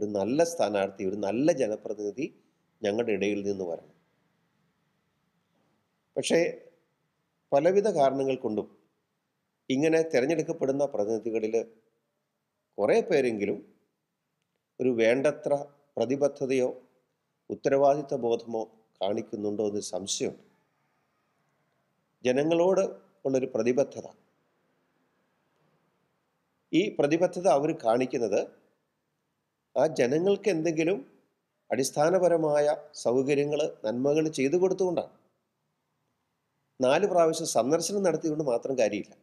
ഒരു നല്ല സ്ഥാനാർത്ഥി ഒരു നല്ല ജനപ്രതിനിധി ഞങ്ങളുടെ ഇടയിൽ നിന്ന് വരണം പക്ഷേ പലവിധ കാരണങ്ങൾ കൊണ്ടും ഇങ്ങനെ തിരഞ്ഞെടുക്കപ്പെടുന്ന പ്രതിനിധികളിൽ കുറേ പേരെങ്കിലും ഒരു വേണ്ടത്ര പ്രതിബദ്ധതയോ ഉത്തരവാദിത്ത ബോധമോ കാണിക്കുന്നുണ്ടോ എന്ന് സംശയമുണ്ട് ജനങ്ങളോട് ഉള്ളൊരു പ്രതിബദ്ധത ഈ പ്രതിബദ്ധത അവർ കാണിക്കുന്നത് ആ ജനങ്ങൾക്ക് എന്തെങ്കിലും അടിസ്ഥാനപരമായ സൗകര്യങ്ങൾ നന്മകൾ ചെയ്തു കൊടുത്തുകൊണ്ടാണ് നാല് പ്രാവശ്യം സന്ദർശനം നടത്തിയുകൊണ്ട് മാത്രം കാര്യമില്ല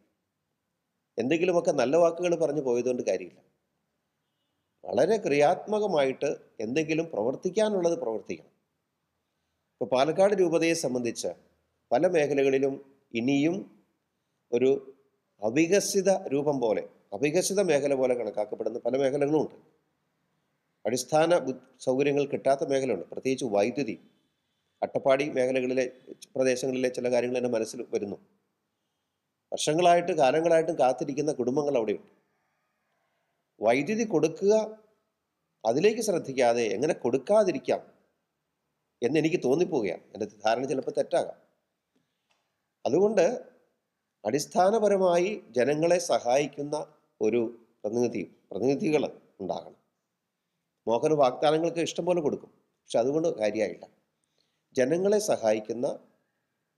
എന്തെങ്കിലുമൊക്കെ നല്ല വാക്കുകൾ പറഞ്ഞു പോയതുകൊണ്ട് കാര്യമില്ല വളരെ ക്രിയാത്മകമായിട്ട് എന്തെങ്കിലും പ്രവർത്തിക്കാനുള്ളത് പ്രവർത്തിക്കണം ഇപ്പോൾ പാലക്കാട് രൂപതയെ സംബന്ധിച്ച് പല മേഖലകളിലും ഇനിയും ഒരു അവികസിത രൂപം പോലെ അവികസിത മേഖല പോലെ കണക്കാക്കപ്പെടുന്ന പല മേഖലകളുമുണ്ട് അടിസ്ഥാന സൗകര്യങ്ങൾ കിട്ടാത്ത മേഖലയുണ്ട് പ്രത്യേകിച്ച് വൈദ്യുതി അട്ടപ്പാടി മേഖലകളിലെ പ്രദേശങ്ങളിലെ ചില കാര്യങ്ങൾ എൻ്റെ മനസ്സിൽ വരുന്നു വർഷങ്ങളായിട്ട് കാലങ്ങളായിട്ടും കാത്തിരിക്കുന്ന കുടുംബങ്ങൾ അവിടെയുണ്ട് വൈദ്യുതി കൊടുക്കുക അതിലേക്ക് ശ്രദ്ധിക്കാതെ എങ്ങനെ കൊടുക്കാതിരിക്കാം എന്ന് എനിക്ക് തോന്നിപ്പോവുകയാണ് എൻ്റെ ധാരണ ചിലപ്പോൾ തെറ്റാകാം അതുകൊണ്ട് അടിസ്ഥാനപരമായി ജനങ്ങളെ സഹായിക്കുന്ന ഒരു പ്രതിനിധി പ്രതിനിധികൾ ഉണ്ടാകണം മോഹൻ വാഗ്ദാനങ്ങൾക്ക് ഇഷ്ടംപോലെ കൊടുക്കും പക്ഷെ അതുകൊണ്ട് കാര്യമായില്ല ജനങ്ങളെ സഹായിക്കുന്ന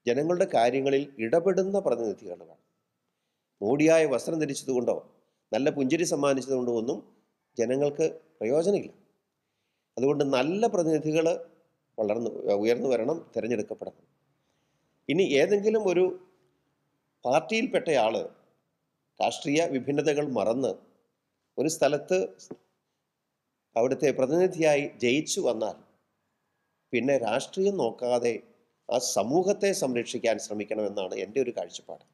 ജനങ്ങളുടെ കാര്യങ്ങളിൽ ഇടപെടുന്ന പ്രതിനിധികളാണ് വേണം മോടിയായ വസ്ത്രം ധരിച്ചതുകൊണ്ടോ നല്ല പുഞ്ചിരി സമ്മാനിച്ചതുകൊണ്ടോ ഒന്നും ജനങ്ങൾക്ക് പ്രയോജനമില്ല അതുകൊണ്ട് നല്ല പ്രതിനിധികൾ വളർന്നു ഉയർന്നു വരണം തിരഞ്ഞെടുക്കപ്പെടണം ഇനി ഏതെങ്കിലും ഒരു പാർട്ടിയിൽപ്പെട്ടയാൾ രാഷ്ട്രീയ വിഭിന്നതകൾ മറന്ന് ഒരു സ്ഥലത്ത് അവിടുത്തെ പ്രതിനിധിയായി ജയിച്ചു വന്നാൽ പിന്നെ രാഷ്ട്രീയം നോക്കാതെ ആ സമൂഹത്തെ സംരക്ഷിക്കാൻ ശ്രമിക്കണമെന്നാണ് എൻ്റെ ഒരു കാഴ്ചപ്പാട്